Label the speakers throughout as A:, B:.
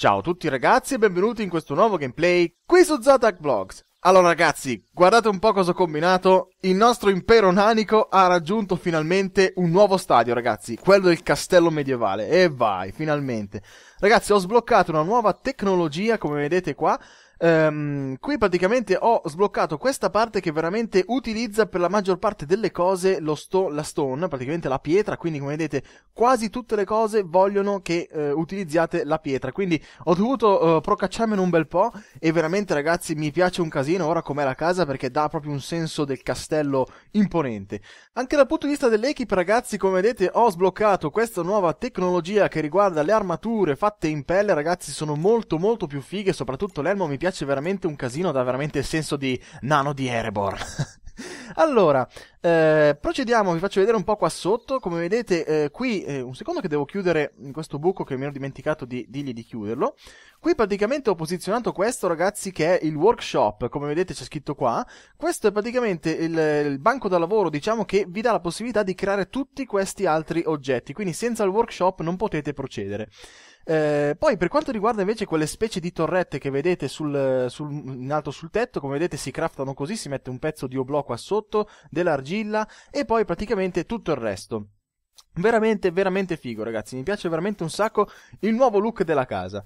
A: Ciao a tutti ragazzi e benvenuti in questo nuovo gameplay qui su Zotac Vlogs. Allora ragazzi, guardate un po' cosa ho combinato. Il nostro impero nanico ha raggiunto finalmente un nuovo stadio ragazzi, quello del castello medievale. E vai, finalmente. Ragazzi, ho sbloccato una nuova tecnologia come vedete qua Um, qui praticamente ho sbloccato questa parte che veramente utilizza per la maggior parte delle cose sto- la stone, praticamente la pietra, quindi come vedete quasi tutte le cose vogliono che eh, utilizziate la pietra, quindi ho dovuto eh, procacciarmene un bel po' e veramente ragazzi mi piace un casino ora com'è la casa perché dà proprio un senso del castello imponente. Anche dal punto di vista dell'equip ragazzi come vedete ho sbloccato questa nuova tecnologia che riguarda le armature fatte in pelle, ragazzi sono molto molto più fighe, soprattutto l'elmo mi piace piace veramente un casino, dà veramente il senso di nano di Erebor. allora, eh, procediamo, vi faccio vedere un po' qua sotto, come vedete eh, qui, eh, un secondo che devo chiudere in mm, questo buco che mi ero dimenticato di dirgli di chiuderlo, qui praticamente ho posizionato questo ragazzi che è il workshop, come vedete c'è scritto qua, questo è praticamente il, il, banco da lavoro diciamo che vi dà la possibilità di creare tutti questi altri oggetti, quindi senza il workshop non potete procedere. Eh, poi per quanto riguarda invece quelle specie di torrette che vedete sul, sul, in alto sul tetto, come vedete si craftano così, si mette un pezzo di oblò qua sotto, dell'argilla e poi praticamente tutto il resto. Veramente, veramente figo ragazzi, mi piace veramente un sacco il nuovo look della casa.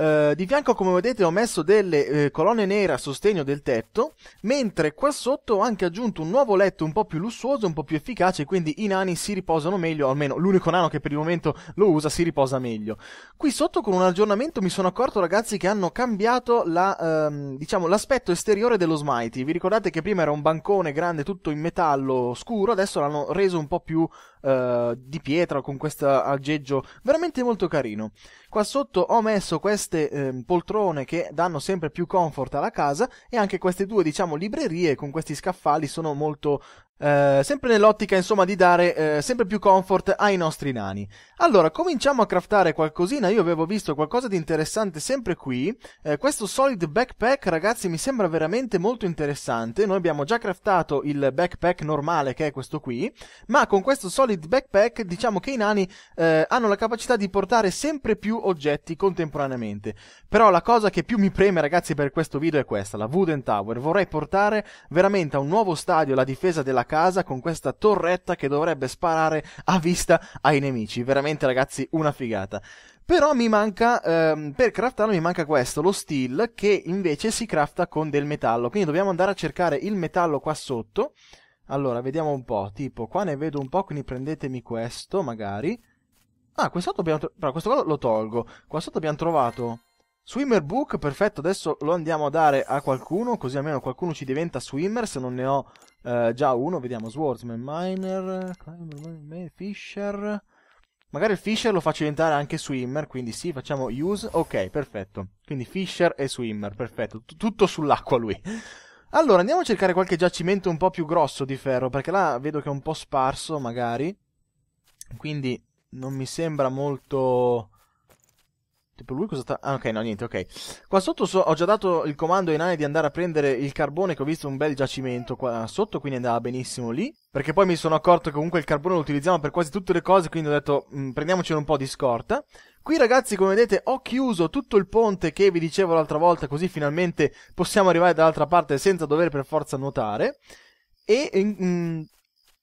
A: Eh, di fianco, come vedete, ho messo delle eh, colonne nere a sostegno del tetto, mentre qua sotto ho anche aggiunto un nuovo letto un po' più lussuoso, un po' più efficace, quindi i nani si riposano meglio, almeno l'unico nano che per il momento lo usa si riposa meglio. Qui sotto con un aggiornamento mi sono accorto, ragazzi, che hanno cambiato la, ehm, diciamo, l'aspetto esteriore dello Smitey. Vi ricordate che prima era un bancone grande tutto in metallo scuro, adesso l'hanno reso un po' più eh, di pietra con questo aggeggio veramente molto carino. Qua sotto ho messo queste eh, poltrone che danno sempre più comfort alla casa e anche queste due, diciamo, librerie con questi scaffali sono molto eh, sempre nell'ottica insomma di dare eh, sempre più comfort ai nostri nani. Allora, cominciamo a craftare qualcosina, io avevo visto qualcosa di interessante sempre qui, eh, questo solid backpack ragazzi mi sembra veramente molto interessante, noi abbiamo già craftato il backpack normale che è questo qui, ma con questo solid backpack diciamo che i nani eh, hanno la capacità di portare sempre più oggetti contemporaneamente, però la cosa che più mi preme ragazzi per questo video è questa, la Wooden Tower, vorrei portare veramente a un nuovo stadio la difesa della casa con questa torretta che dovrebbe sparare a vista ai nemici. Veramente ragazzi una figata. Però mi manca, ehm, per craftarlo mi manca questo, lo steel, che invece si crafta con del metallo. Quindi dobbiamo andare a cercare il metallo qua sotto. Allora, vediamo un po', tipo, qua ne vedo un po', quindi prendetemi questo, magari. Ah, quest'altro abbiamo però questo qua lo tolgo. Qua sotto abbiamo trovato Swimmer Book, perfetto, adesso lo andiamo a dare a qualcuno, così almeno qualcuno ci diventa Swimmer, se non ne ho eh, già uno, vediamo, Swordsman, Miner, Climber, Fisher. Magari il Fisher lo faccio diventare anche Swimmer, quindi sì, facciamo Use, ok, perfetto. Quindi Fisher e Swimmer, perfetto, T tutto sull'acqua lui. Allora, andiamo a cercare qualche giacimento un po' più grosso di ferro, perché là vedo che è un po' sparso, magari. Quindi non mi sembra molto Tipo lui cosa sta... Ah, ok, no, niente, ok. Qua sotto so... ho già dato il comando ai nani di andare a prendere il carbone che ho visto un bel giacimento qua sotto, quindi andava benissimo lì. Perché poi mi sono accorto che comunque il carbone lo utilizziamo per quasi tutte le cose, quindi ho detto mm, prendiamocene un po' di scorta. Qui ragazzi, come vedete, ho chiuso tutto il ponte che vi dicevo l'altra volta, così finalmente possiamo arrivare dall'altra parte senza dover per forza nuotare. E... Mm,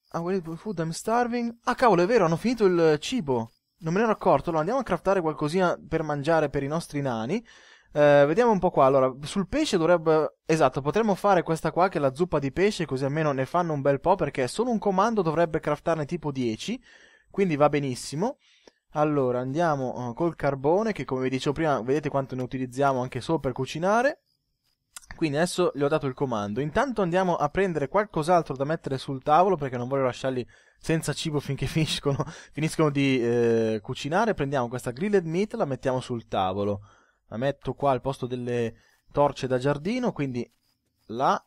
A: ah, I'm food, I'm starving. Ah, cavolo, è vero, hanno finito il cibo. Non me ne ero accorto. Allora andiamo a craftare qualcosina per mangiare per i nostri nani. Eh, vediamo un po' qua. Allora, sul pesce dovrebbe. Esatto, potremmo fare questa qua che è la zuppa di pesce, così almeno ne fanno un bel po'. Perché solo un comando dovrebbe craftarne tipo 10. Quindi va benissimo. Allora, andiamo eh, col carbone, che come vi dicevo prima, vedete quanto ne utilizziamo anche solo per cucinare. Quindi adesso gli ho dato il comando. Intanto andiamo a prendere qualcos'altro da mettere sul tavolo perché non voglio lasciarli senza cibo finché finiscono, finiscono di eh, cucinare. Prendiamo questa grilled meat e la mettiamo sul tavolo. La metto qua al posto delle torce da giardino, quindi là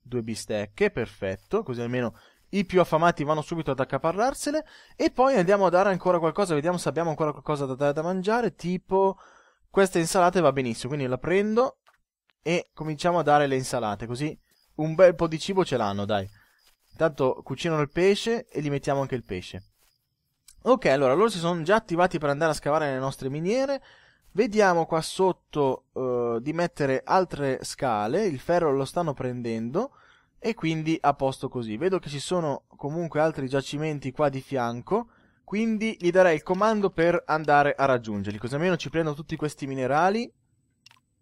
A: due bistecche, perfetto, così almeno i più affamati vanno subito ad accaparrarsele e poi andiamo a dare ancora qualcosa, vediamo se abbiamo ancora qualcosa da dare da mangiare, tipo questa insalata va benissimo, quindi la prendo e cominciamo a dare le insalate, così un bel po' di cibo ce l'hanno, dai. Intanto cucinano il pesce e gli mettiamo anche il pesce. Ok, allora loro si sono già attivati per andare a scavare le nostre miniere. Vediamo qua sotto uh, di mettere altre scale, il ferro lo stanno prendendo e quindi a posto così. Vedo che ci sono comunque altri giacimenti qua di fianco, quindi gli darei il comando per andare a raggiungerli, così almeno ci prendono tutti questi minerali.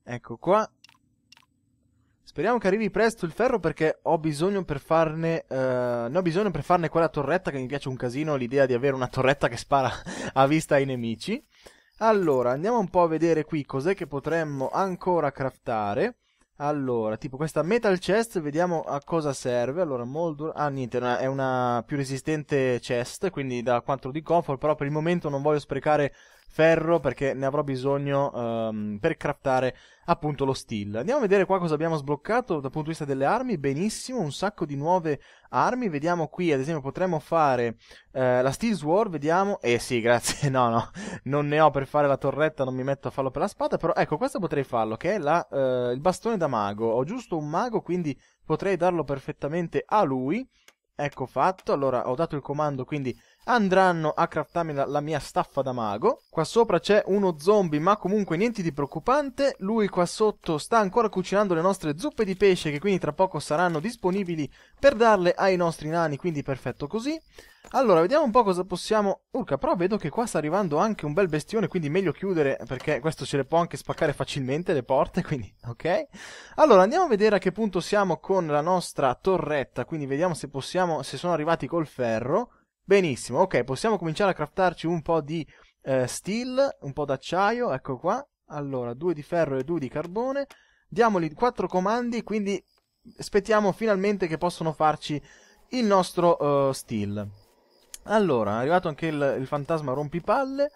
A: Ecco qua, Speriamo che arrivi presto il ferro perché ho bisogno per farne... Eh, ne ho bisogno per farne quella torretta che mi piace un casino, l'idea di avere una torretta che spara a vista ai nemici. Allora, andiamo un po' a vedere qui cos'è che potremmo ancora craftare. Allora, tipo questa metal chest, vediamo a cosa serve. Allora, moldur... Ah, niente, è una più resistente chest, quindi da 4 di comfort, però per il momento non voglio sprecare ferro perché ne avrò bisogno um, per craftare appunto lo steel. Andiamo a vedere qua cosa abbiamo sbloccato dal punto di vista delle armi, benissimo, un sacco di nuove armi, vediamo qui ad esempio potremmo fare eh, la steel sword, vediamo, eh sì grazie, no no, non ne ho per fare la torretta, non mi metto a farlo per la spada, però ecco questo potrei farlo, che è la, eh, il bastone da mago, ho giusto un mago quindi potrei darlo perfettamente a lui, Ecco fatto, allora ho dato il comando, quindi andranno a craftarmi la, la, mia staffa da mago. Qua sopra c'è uno zombie, ma comunque niente di preoccupante. Lui qua sotto sta ancora cucinando le nostre zuppe di pesce, che quindi tra poco saranno disponibili per darle ai nostri nani, quindi perfetto così. Allora, vediamo un po' cosa possiamo... Urca, però vedo che qua sta arrivando anche un bel bestione, quindi meglio chiudere, perché questo ce le può anche spaccare facilmente le porte, quindi, ok? Allora, andiamo a vedere a che punto siamo con la nostra torretta, quindi vediamo se possiamo... se sono arrivati col ferro. Benissimo, ok, possiamo cominciare a craftarci un po' di eh, steel, un po' d'acciaio, ecco qua. Allora, due di ferro e due di carbone. Diamoli quattro comandi, quindi aspettiamo finalmente che possono farci il nostro uh, steel. Allora, è arrivato anche il, il fantasma rompipalle.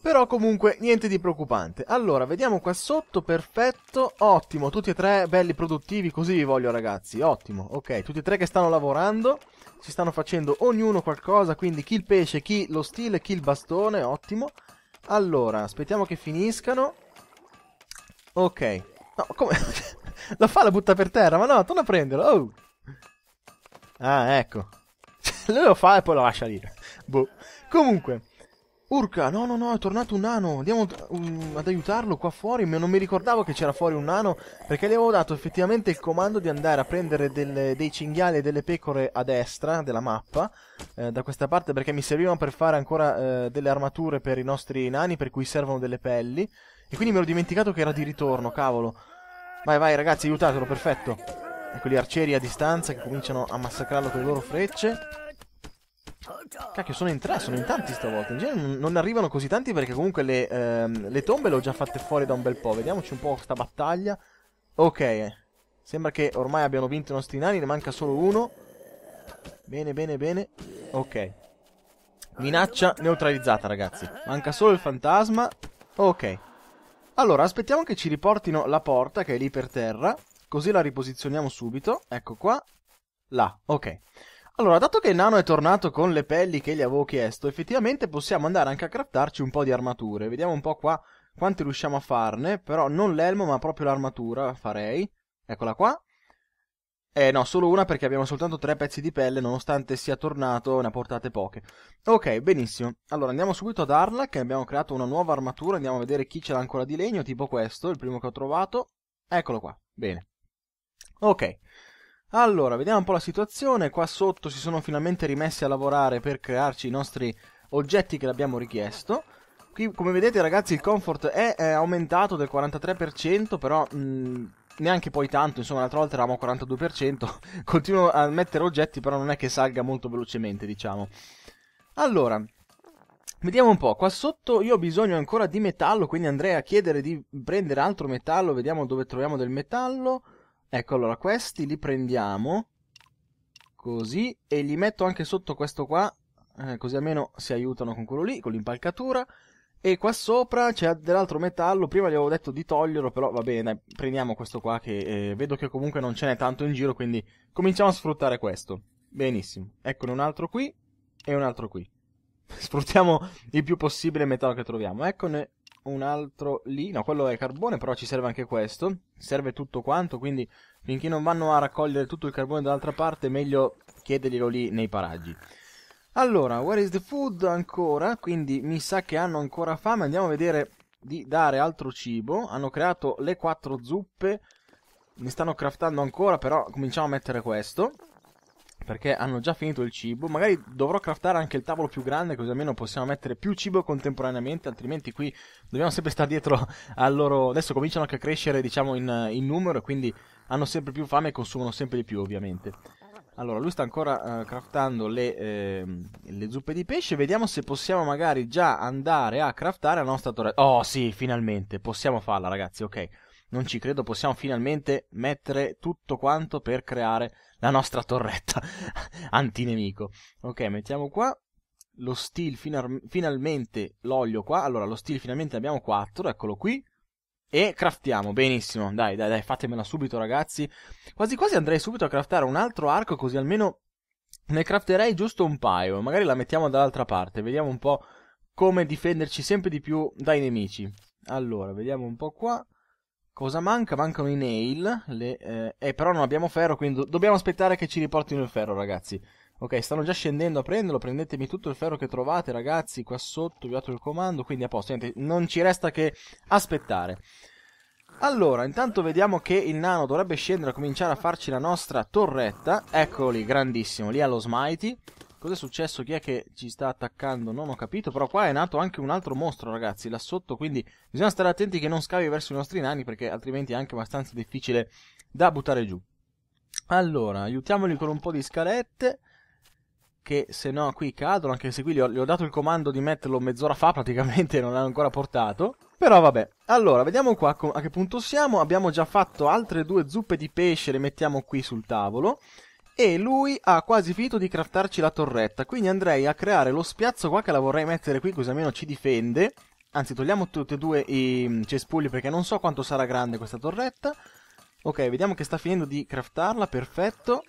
A: Però comunque niente di preoccupante. Allora, vediamo qua sotto, perfetto, ottimo, tutti e tre belli produttivi, così vi voglio ragazzi, ottimo. Ok, tutti e tre che stanno lavorando, si stanno facendo ognuno qualcosa, quindi chi il pesce, chi lo stile, chi il bastone, ottimo. Allora, aspettiamo che finiscano. Ok. No, come? la fa, la butta per terra, ma no, torna a prenderlo, oh! Ah, ecco. Lui lo fa e poi lo lascia lì. Boh. Comunque. Urca, no, no, no, è tornato un nano. Andiamo um, ad aiutarlo qua fuori. Ma non mi ricordavo che c'era fuori un nano. Perché gli avevo dato effettivamente il comando di andare a prendere delle, dei cinghiali e delle pecore a destra della mappa. Eh, da questa parte perché mi servivano per fare ancora eh, delle armature per i nostri nani. Per cui servono delle pelli. E quindi mi ero dimenticato che era di ritorno, cavolo. Vai, vai, ragazzi, aiutatelo, perfetto. Ecco gli arcieri a distanza che cominciano a massacrarlo con le loro frecce. Cacchio, sono in tre, sono in tanti stavolta. In genere non arrivano così tanti perché comunque le, ehm, le tombe le ho già fatte fuori da un bel po'. Vediamoci un po' questa battaglia. Ok, sembra che ormai abbiano vinto i nostri nani, ne manca solo uno. Bene, bene, bene. Ok. Minaccia neutralizzata, ragazzi. Manca solo il fantasma. Ok. Allora, aspettiamo che ci riportino la porta che è lì per terra. Così la riposizioniamo subito. Ecco qua. Là, ok. Allora, dato che il nano è tornato con le pelli che gli avevo chiesto, effettivamente possiamo andare anche a craftarci un po' di armature. Vediamo un po' qua quanti riusciamo a farne, però non l'elmo ma proprio l'armatura farei. Eccola qua. Eh no, solo una perché abbiamo soltanto tre pezzi di pelle, nonostante sia tornato ne ha portate poche. Ok, benissimo. Allora andiamo subito ad Arla, che abbiamo creato una nuova armatura, andiamo a vedere chi ce l'ha ancora di legno, tipo questo, il primo che ho trovato. Eccolo qua, bene. Ok, allora vediamo un po' la situazione. Qua sotto si sono finalmente rimessi a lavorare per crearci i nostri oggetti che l'abbiamo richiesto. Qui come vedete ragazzi il comfort è, è aumentato del 43% però mh, mhmm, neanche poi tanto, insomma l'altra volta eravamo al 42%, continuo a mettere oggetti però non è che salga molto velocemente diciamo. Allora, vediamo un po', qua sotto io ho bisogno ancora di metallo quindi andrei a chiedere di prendere altro metallo, vediamo dove troviamo del metallo... Ecco, allora, questi li prendiamo, così, e li metto anche sotto questo qua, eh, così almeno si aiutano con quello lì, con l'impalcatura, e qua sopra c'è dell'altro metallo, prima gli avevo detto di toglierlo, però va bene, dai, prendiamo questo qua che eh, vedo che comunque non ce n'è tanto in giro, quindi cominciamo a sfruttare questo. Benissimo, eccone un altro qui e un altro qui. Sfruttiamo il più possibile il metallo che troviamo. Eccone un altro lì, no quello è carbone però ci serve anche questo, serve tutto quanto quindi finché non vanno a raccogliere tutto il carbone dall'altra parte meglio chiederglielo lì nei paraggi. Allora, where is the food ancora? Quindi mi sa che hanno ancora fame, andiamo a vedere di dare altro cibo, hanno creato le quattro zuppe, ne stanno craftando ancora però cominciamo a mettere questo perché hanno già finito il cibo. Magari dovrò craftare anche il tavolo più grande così almeno possiamo mettere più cibo contemporaneamente, altrimenti qui dobbiamo sempre stare dietro al loro... Adesso cominciano anche a crescere diciamo in, in numero quindi hanno sempre più fame e consumano sempre di più ovviamente. Allora, lui sta ancora uh, craftando le, eh, le, zuppe di pesce. Vediamo se possiamo magari già andare a craftare la nostra torretta. Oh, sì, finalmente. Possiamo farla, ragazzi, ok non ci credo, possiamo finalmente mettere tutto quanto per creare la nostra torretta antinemico. Ok, mettiamo qua lo steel final finalmente l'olio qua. Allora, lo steel finalmente ne abbiamo 4, eccolo qui. E craftiamo, benissimo. Dai, dai, dai, fatemela subito, ragazzi. Quasi quasi andrei subito a craftare un altro arco così almeno ne crafterei giusto un paio. Magari la mettiamo dall'altra parte, vediamo un po' come difenderci sempre di più dai nemici. Allora, vediamo un po' qua. Cosa manca? Mancano i nail. Le, eh, eh, però non abbiamo ferro, quindi do- dobbiamo aspettare che ci riportino il ferro, ragazzi. Ok, stanno già scendendo a prenderlo. Prendetemi tutto il ferro che trovate, ragazzi. Qua sotto vi ho dato il comando. Quindi a posto. Niente, non ci resta che aspettare. Allora, intanto vediamo che il nano dovrebbe scendere a cominciare a farci la nostra torretta. Eccoli, grandissimo, lì allo Smitey. Cos'è successo? Chi è che ci sta attaccando? Non ho capito, però qua è nato anche un altro mostro, ragazzi, là sotto, quindi bisogna stare attenti che non scavi verso i nostri nani, perché altrimenti è anche abbastanza difficile da buttare giù. Allora, aiutiamoli con un po' di scalette, che se no qui cadono, anche se qui gli ho, gli ho dato il comando di metterlo mezz'ora fa praticamente, non l'hanno ancora portato. Però vabbè, allora, vediamo qua a che punto siamo, abbiamo già fatto altre due zuppe di pesce, le mettiamo qui sul tavolo e lui ha quasi finito di craftarci la torretta, quindi andrei a creare lo spiazzo qua che la vorrei mettere qui così almeno ci difende. Anzi, togliamo tutti e due i mm, cespugli perché non so quanto sarà grande questa torretta. Ok, vediamo che sta finendo di craftarla, perfetto.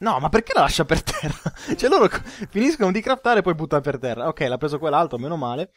A: No, ma perché la lascia per terra? cioè loro finiscono di craftare e poi buttano per terra. Ok, l'ha preso quell'altro, meno male.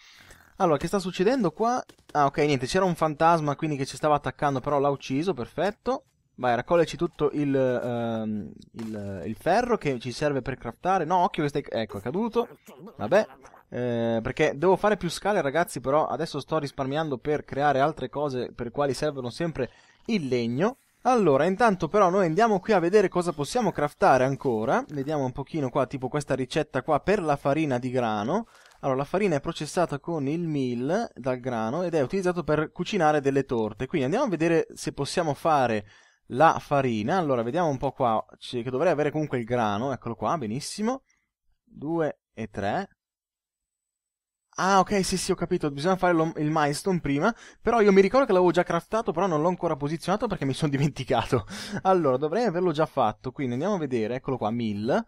A: Allora, che sta succedendo qua? Ah, ok, niente, c'era un fantasma quindi che ci stava attaccando, però l'ha ucciso, perfetto. Vai, raccoglici tutto il, uh, il, il, ferro che ci serve per craftare. No, occhio che stai... Ecco, è caduto. Vabbè. Eh, perché devo fare più scale, ragazzi, però adesso sto risparmiando per creare altre cose per le quali servono sempre il legno. Allora, intanto però noi andiamo qui a vedere cosa possiamo craftare ancora. Vediamo un pochino qua, tipo questa ricetta qua per la farina di grano. Allora, la farina è processata con il meal dal grano ed è utilizzato per cucinare delle torte. Quindi andiamo a vedere se possiamo fare la farina. Allora, vediamo un po' qua, che dovrei avere comunque il grano, eccolo qua, benissimo. 2 e 3. Ah, ok, sì, sì, ho capito, bisogna fare lo, il milestone prima, però io mi ricordo che l'avevo già craftato, però non l'ho ancora posizionato perché mi sono dimenticato. Allora, dovrei averlo già fatto, quindi andiamo a vedere, eccolo qua, 1000.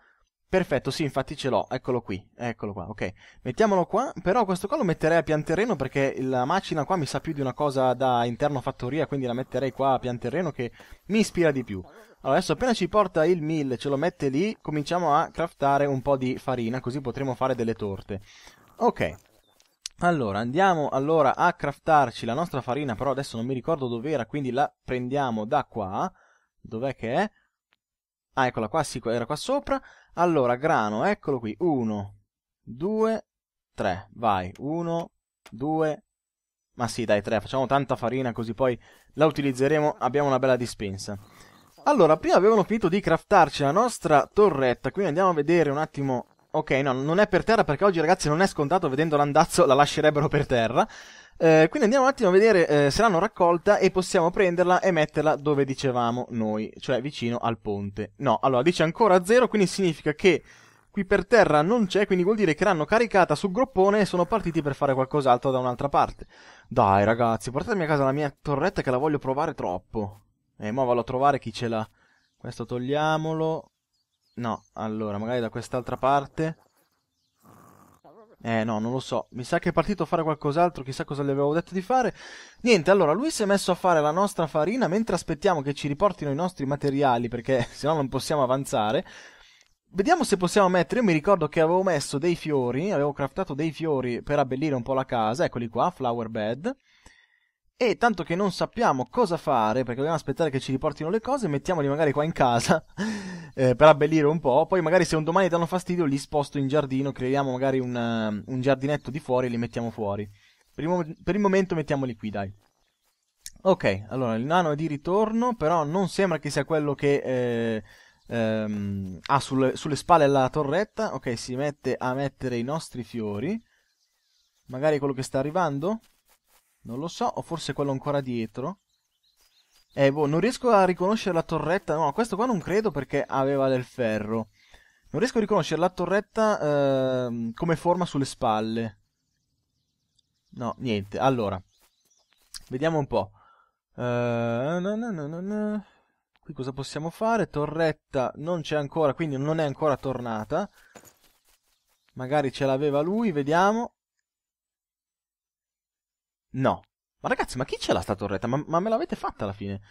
A: Perfetto, sì, infatti ce l'ho, eccolo qui, eccolo qua, ok. Mettiamolo qua, però questo qua lo metterei a pian terreno perché la macina qua mi sa più di una cosa da interno fattoria, quindi la metterei qua a pian terreno che mi ispira di più. Allora, adesso appena ci porta il 1000, ce lo mette lì, cominciamo a craftare un po' di farina, così potremo fare delle torte. Ok. Allora, andiamo allora a craftarci la nostra farina, però adesso non mi ricordo dov'era, quindi la prendiamo da qua. Dov'è che è? Ah, eccola qua, sì, era qua sopra. Allora, grano, eccolo qui. 1, 2, 3. Vai. 1, 2, ma sì, dai, 3. Facciamo tanta farina così poi la utilizzeremo. Abbiamo una bella dispensa. Allora, prima avevano finito di craftarci la nostra torretta, quindi andiamo a vedere un attimo... Ok, no, non è per terra perché oggi ragazzi non è scontato, vedendo l'andazzo la lascerebbero per terra. Eh, quindi andiamo un attimo a vedere eh, se l'hanno raccolta e possiamo prenderla e metterla dove dicevamo noi, cioè vicino al ponte. No, allora dice ancora zero, quindi significa che qui per terra non c'è, quindi vuol dire che l'hanno caricata sul groppone e sono partiti per fare qualcos'altro da un'altra parte. Dai ragazzi, portatemi a casa la mia torretta che la voglio provare troppo. E eh, mo vado a trovare chi ce l'ha. Questo togliamolo. No, allora, magari da quest'altra parte. Eh no, non lo so. Mi sa che è partito a fare qualcos'altro, chissà cosa gli avevo detto di fare. Niente, allora lui si è messo a fare la nostra farina mentre aspettiamo che ci riportino i nostri materiali perché se no non possiamo avanzare. Vediamo se possiamo mettere, io mi ricordo che avevo messo dei fiori, avevo craftato dei fiori per abbellire un po' la casa, eccoli qua, flower bed. E tanto che non sappiamo cosa fare, perché dobbiamo aspettare che ci riportino le cose, mettiamoli magari qua in casa eh, per abbellire un po'. Poi magari se un domani danno fastidio li sposto in giardino, creiamo magari una, eh, un giardinetto di fuori e li mettiamo fuori. Per il, per il momento mettiamoli qui, dai. Ok, allora il nano è di ritorno, però non sembra che sia quello che eh, ehm, ha sulle, sulle spalle la torretta. Ok, si mette a mettere i nostri fiori. Magari è quello che sta arrivando? Non lo so, o forse quello ancora dietro. Eh, boh, non riesco a riconoscere la torretta. No, questo qua non credo perché aveva del ferro. Non riesco a riconoscere la torretta eh, come forma sulle spalle. No, niente. Allora, vediamo un po'. Uh, no, no, no, Qui cosa possiamo fare? Torretta non c'è ancora, quindi non è ancora tornata. Magari ce l'aveva lui, vediamo. No. Ma ragazzi, ma chi ce l'ha sta torretta? Ma, ma me l'avete fatta alla fine?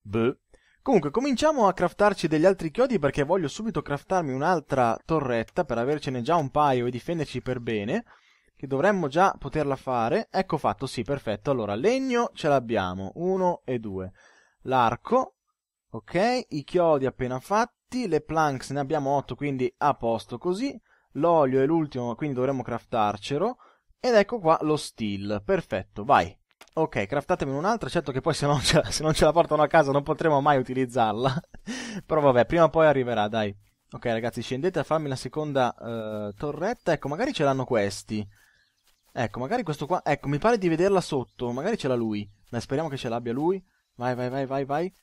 A: Beh. Comunque, cominciamo a craftarci degli altri chiodi perché voglio subito craftarmi un'altra torretta per avercene già un paio e difenderci per bene. Che dovremmo già poterla fare. Ecco fatto, sì, perfetto. Allora, legno ce l'abbiamo. Uno e due. L'arco. Ok, i chiodi appena fatti. Le planks ne abbiamo otto, quindi a posto così. L'olio è l'ultimo, quindi dovremmo craftarcelo. Ed ecco qua lo steel, perfetto, vai. Ok, craftatemi un'altra, certo che poi se non, ce la, se non ce la portano a casa non potremo mai utilizzarla. Però vabbè, prima o poi arriverà, dai. Ok ragazzi, scendete a farmi la seconda uh, torretta. Ecco, magari ce l'hanno questi. Ecco, magari questo qua... Ecco, mi pare di vederla sotto. Magari ce l'ha lui. Dai, speriamo che ce l'abbia lui. Vai, vai, vai, vai, vai.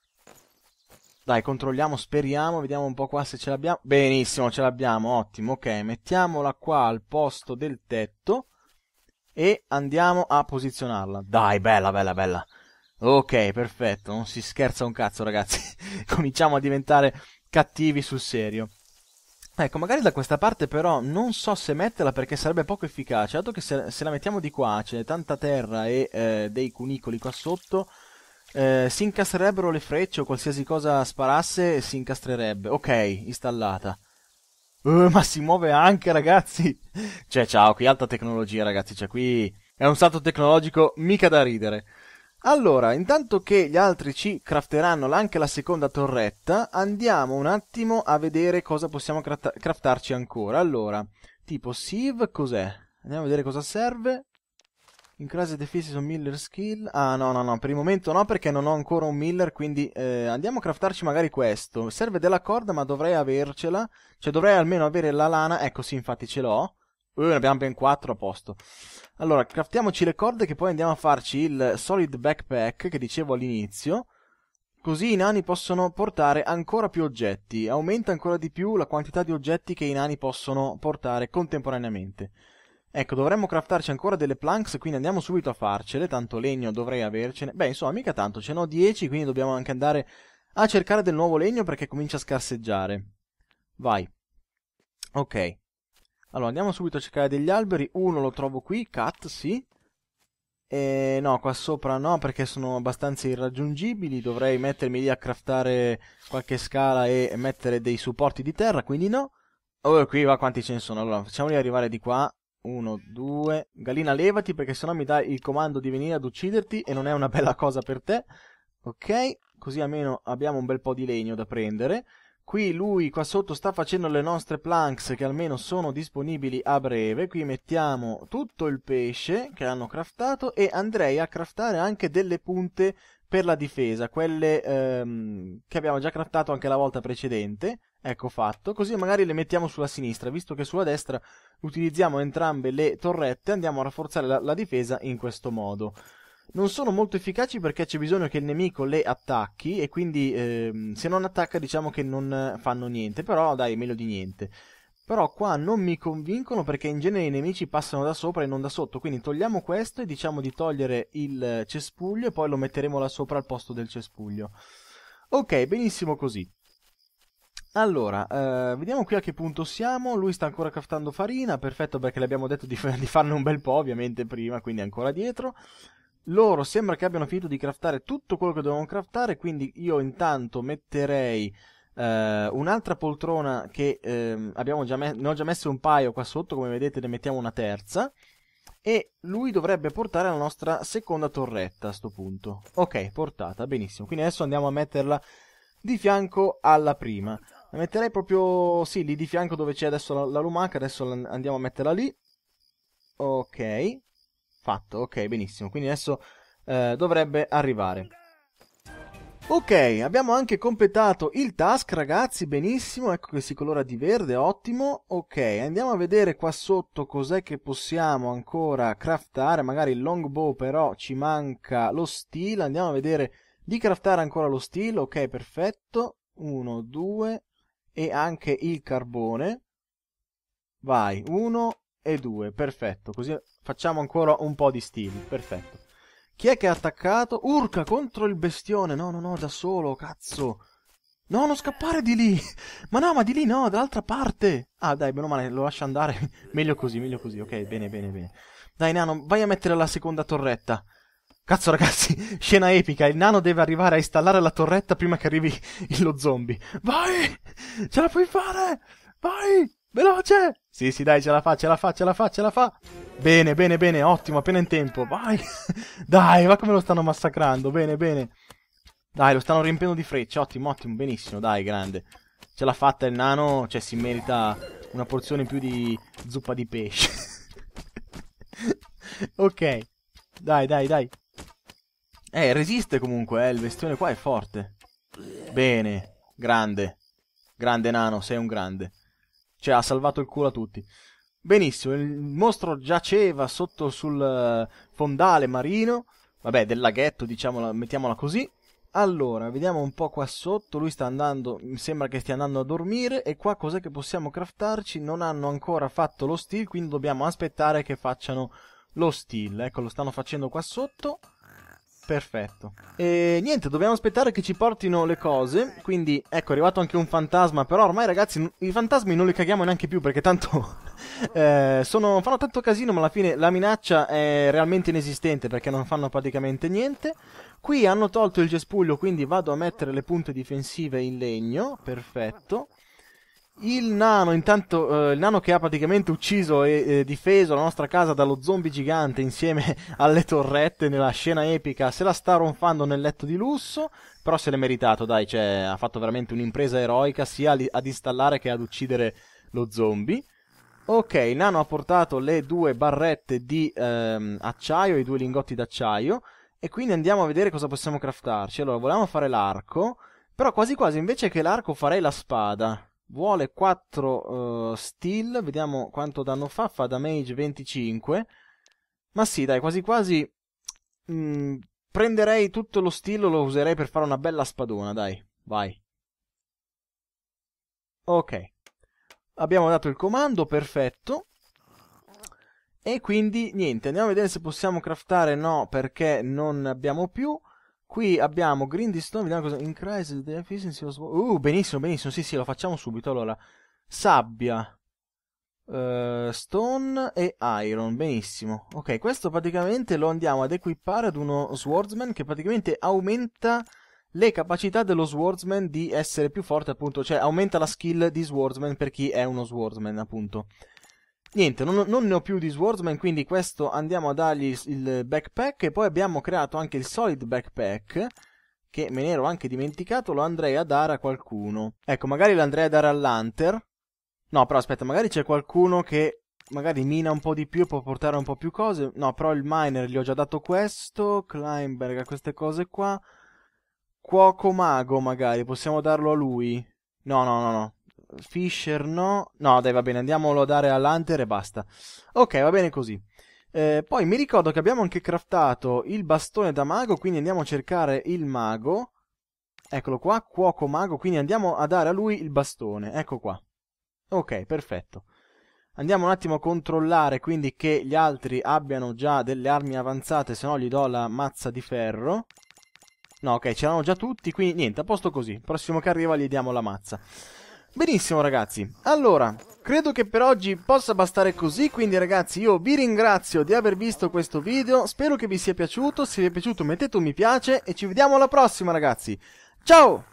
A: Dai, controlliamo, speriamo, vediamo un po' qua se ce l'abbiamo. Benissimo, ce l'abbiamo, ottimo. Ok, mettiamola qua al posto del tetto. E andiamo a posizionarla. Dai, bella, bella, bella. Ok, perfetto. Non si scherza un cazzo, ragazzi. Cominciamo a diventare cattivi sul serio. Ecco, magari da questa parte però non so se metterla perché sarebbe poco efficace, dato che se, se la mettiamo di qua, c'è tanta terra e eh, dei cunicoli qua sotto, eh, si incastrerebbero le frecce o qualsiasi cosa sparasse si incastrerebbe. Ok, installata. Uh, ma si muove anche, ragazzi! Cioè, ciao, qui alta tecnologia, ragazzi, cioè qui è un salto tecnologico mica da ridere. Allora, intanto che gli altri ci crafteranno anche la seconda torretta, andiamo un attimo a vedere cosa possiamo craftarci ancora. Allora, tipo sieve, cos'è? Andiamo a vedere cosa serve. Increase defense on Miller skill. Ah, no, no, no. Per il momento no, perché non ho ancora un Miller. Quindi eh, andiamo a craftarci magari questo. Serve della corda, ma dovrei avercela. Cioè, dovrei almeno avere la lana. Ecco, sì, infatti ce l'ho. Uh, ne abbiamo ben 4 a posto. Allora, craftiamoci le corde che poi andiamo a farci il solid backpack che dicevo all'inizio. Così i nani possono portare ancora più oggetti. Aumenta ancora di più la quantità di oggetti che i nani possono portare contemporaneamente. Ecco, dovremmo craftarci ancora delle planks, quindi andiamo subito a farcele, tanto legno dovrei avercene. Beh, insomma, mica tanto, ce ne ho 10, quindi dobbiamo anche andare a cercare del nuovo legno perché comincia a scarseggiare. Vai. Ok. Allora, andiamo subito a cercare degli alberi. Uno lo trovo qui, cut, sì. E no, qua sopra no, perché sono abbastanza irraggiungibili. Dovrei mettermi lì a craftare qualche scala e mettere dei supporti di terra, quindi no. Oh, qui va quanti ce ne sono. Allora, facciamoli arrivare di qua 1, 2. Galina, levati perché sennò mi dai il comando di venire ad ucciderti e non è una bella cosa per te. Ok, così almeno abbiamo un bel po' di legno da prendere. Qui lui qua sotto sta facendo le nostre planks che almeno sono disponibili a breve. Qui mettiamo tutto il pesce che hanno craftato e andrei a craftare anche delle punte per la difesa, quelle ehm, che abbiamo già craftato anche la volta precedente. Ecco fatto, così magari le mettiamo sulla sinistra, visto che sulla destra utilizziamo entrambe le torrette, andiamo a rafforzare la, la difesa in questo modo. Non sono molto efficaci perché c'è bisogno che il nemico le attacchi e quindi eh, se non attacca diciamo che non fanno niente, però dai, meglio di niente. Però qua non mi convincono perché in genere i nemici passano da sopra e non da sotto, quindi togliamo questo e diciamo di togliere il cespuglio e poi lo metteremo là sopra al posto del cespuglio. Ok, benissimo così. Allora, eh, vediamo qui a che punto siamo. Lui sta ancora craftando farina, perfetto perché le abbiamo detto di, di farne un bel po' ovviamente prima, quindi ancora dietro. Loro sembra che abbiano finito di craftare tutto quello che dovevano craftare, quindi io intanto metterei eh, un'altra poltrona che eh, abbiamo già ne ho già messo un paio qua sotto, come vedete ne mettiamo una terza. E lui dovrebbe portare la nostra seconda torretta a questo punto. Ok, portata, benissimo. Quindi adesso andiamo a metterla di fianco alla prima. La metterei proprio, sì, lì di fianco dove c'è adesso la, la lumaca, adesso la, andiamo a metterla lì. Ok, fatto, ok, benissimo. Quindi adesso eh, dovrebbe arrivare. Ok, abbiamo anche completato il task, ragazzi, benissimo. Ecco che si colora di verde, ottimo. Ok, andiamo a vedere qua sotto cos'è che possiamo ancora craftare. Magari il longbow però ci manca lo steel. Andiamo a vedere di craftare ancora lo steel. Ok, perfetto. 1, 2, e anche il carbone. Vai, 1 e 2, perfetto. Così facciamo ancora un po' di stili, perfetto. Chi è che ha attaccato? Urca contro il bestione. No, no, no, da solo, cazzo. No, non scappare di lì. Ma no, ma di lì no, dall'altra parte. Ah, dai, meno male, lo lascio andare. meglio così, meglio così. Ok, bene, bene, bene. Dai, nano, vai a mettere la seconda torretta. Cazzo ragazzi, scena epica, il nano deve arrivare a installare la torretta prima che arrivi lo zombie. Vai! Ce la puoi fare! Vai! Veloce! Sì, sì, dai, ce la fa, ce la fa, ce la fa, ce la fa! Bene, bene, bene, ottimo, appena in tempo, vai! dai, ma come lo stanno massacrando, bene, bene! Dai, lo stanno riempiendo di frecce, ottimo, ottimo, benissimo, dai, grande. Ce l'ha fatta il nano, cioè si merita una porzione in più di zuppa di pesce. ok, dai, dai, dai. Eh, resiste comunque, eh. Il bestione qua è forte. Bene. Grande. Grande nano, sei un grande. Cioè, ha salvato il culo a tutti. Benissimo, il mostro giaceva sotto sul eh, fondale marino. Vabbè, del laghetto, diciamola, mettiamola così. Allora, vediamo un po' qua sotto. Lui sta andando, mi sembra che stia andando a dormire. E qua cos'è che possiamo craftarci? Non hanno ancora fatto lo steel, quindi dobbiamo aspettare che facciano lo steel. Ecco, lo stanno facendo qua sotto. Perfetto. E niente, dobbiamo aspettare che ci portino le cose. Quindi, ecco, è arrivato anche un fantasma. Però ormai, ragazzi, i fantasmi non li caghiamo neanche più perché tanto eh, sono, fanno tanto casino. Ma alla fine la minaccia è realmente inesistente perché non fanno praticamente niente. Qui hanno tolto il gespuglio, quindi vado a mettere le punte difensive in legno. Perfetto. Il nano, intanto, eh, il nano che ha praticamente ucciso e eh, difeso la nostra casa dallo zombie gigante insieme alle torrette nella scena epica, se la sta ronfando nel letto di lusso, però se l'è meritato, dai, cioè, ha fatto veramente un'impresa eroica sia li- ad installare che ad uccidere lo zombie. Ok, il nano ha portato le due barrette di ehm, acciaio, i due lingotti d'acciaio, e quindi andiamo a vedere cosa possiamo craftarci. Allora, volevamo fare l'arco, però quasi quasi invece che l'arco farei la spada vuole 4 uh, eh, steel, vediamo quanto danno fa, fa damage 25, ma sì dai, quasi quasi mh, mm, prenderei tutto lo steel, lo userei per fare una bella spadona, dai, vai. Ok, abbiamo dato il comando, perfetto. E quindi niente, andiamo a vedere se possiamo craftare, no perché non abbiamo più... Qui abbiamo Green Grindstone, vediamo cosa... Increase the efficiency of... Uh, benissimo, benissimo, sì, sì, lo facciamo subito. Allora, sabbia, uh, stone e iron, benissimo. Ok, questo praticamente lo andiamo ad equipare ad uno swordsman che praticamente aumenta le capacità dello swordsman di essere più forte, appunto, cioè aumenta la skill di swordsman per chi è uno swordsman, appunto niente, non, non, ne ho più di Swordsman, quindi questo andiamo a dargli il backpack e poi abbiamo creato anche il solid backpack che me ne ero anche dimenticato, lo andrei a dare a qualcuno. Ecco, magari lo andrei a dare all'Hunter. No, però aspetta, magari c'è qualcuno che magari mina un po' di più, e può portare un po' più cose. No, però il miner gli ho già dato questo, Kleinberg, queste cose qua. Cuoco mago magari, possiamo darlo a lui. No, no, no, no. Fisher no. No, dai, va bene, andiamolo a dare all'Hunter e basta. Ok, va bene così. Eh, poi mi ricordo che abbiamo anche craftato il bastone da mago, quindi andiamo a cercare il mago. Eccolo qua, cuoco mago, quindi andiamo a dare a lui il bastone. Ecco qua. Ok, perfetto. Andiamo un attimo a controllare quindi che gli altri abbiano già delle armi avanzate, se no gli do la mazza di ferro. No, ok, c'erano già tutti, quindi niente, a posto così. Prossimo che arriva gli diamo la mazza. Benissimo ragazzi, allora, credo che per oggi possa bastare così, quindi ragazzi io vi ringrazio di aver visto questo video, spero che vi sia piaciuto, se vi è piaciuto mettete un mi piace e ci vediamo alla prossima ragazzi, ciao!